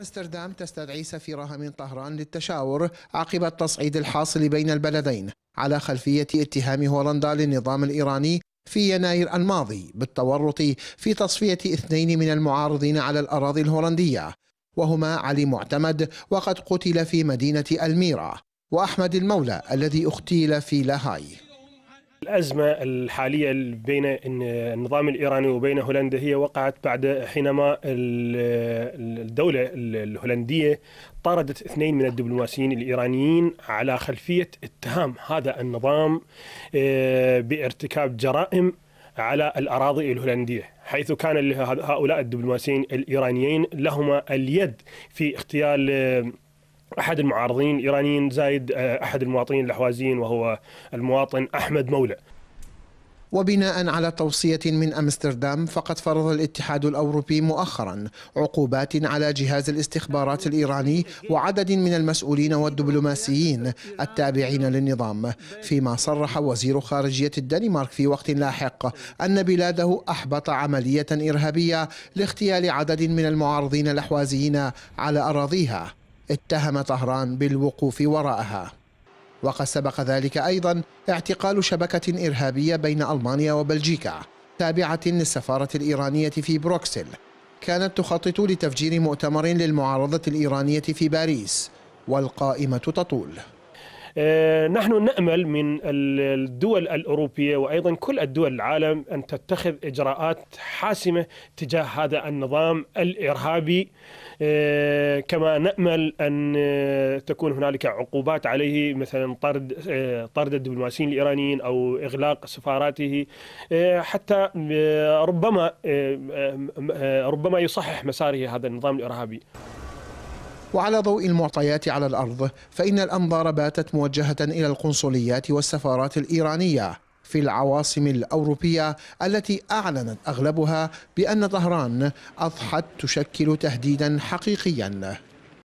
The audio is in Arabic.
امستردام تستدعي سفيرها من طهران للتشاور عقب التصعيد الحاصل بين البلدين على خلفية اتهام هولندا للنظام الإيراني في يناير الماضي بالتورط في تصفية اثنين من المعارضين على الأراضي الهولندية وهما علي معتمد وقد قتل في مدينة ألميرا وأحمد المولى الذي اختيل في لاهاي الأزمة الحالية بين النظام الإيراني وبين هولندا هي وقعت بعد حينما الدولة الهولندية طردت اثنين من الدبلوماسيين الإيرانيين على خلفية اتهام هذا النظام آه، بارتكاب جرائم على الأراضي الهولندية حيث كان هؤلاء الدبلوماسيين الإيرانيين لهما اليد في اغتيال آه، احد المعارضين ايرانيين زايد آه، احد المواطنين الاحوازيين وهو المواطن احمد مولى وبناء على توصية من أمستردام فقد فرض الاتحاد الأوروبي مؤخرا عقوبات على جهاز الاستخبارات الإيراني وعدد من المسؤولين والدبلوماسيين التابعين للنظام فيما صرح وزير خارجية الدنمارك في وقت لاحق أن بلاده أحبط عملية إرهابية لاغتيال عدد من المعارضين الأحوازيين على أراضيها اتهم طهران بالوقوف وراءها وقد سبق ذلك أيضا اعتقال شبكة إرهابية بين ألمانيا وبلجيكا تابعة للسفارة الإيرانية في بروكسل كانت تخطط لتفجير مؤتمر للمعارضة الإيرانية في باريس والقائمة تطول آه، نحن نأمل من الدول الأوروبية وأيضا كل الدول العالم أن تتخذ إجراءات حاسمة تجاه هذا النظام الإرهابي آه، كما نأمل أن آه، تكون هنالك عقوبات عليه مثلا طرد طرد الدبلوماسيين الإيرانيين أو إغلاق سفاراته حتى ربما ربما يصحح مساره هذا النظام الإرهابي وعلى ضوء المعطيات على الأرض فإن الأنظار باتت موجهة إلى القنصليات والسفارات الإيرانية في العواصم الأوروبية التي أعلنت أغلبها بأن طهران أضحت تشكل تهديدا حقيقيا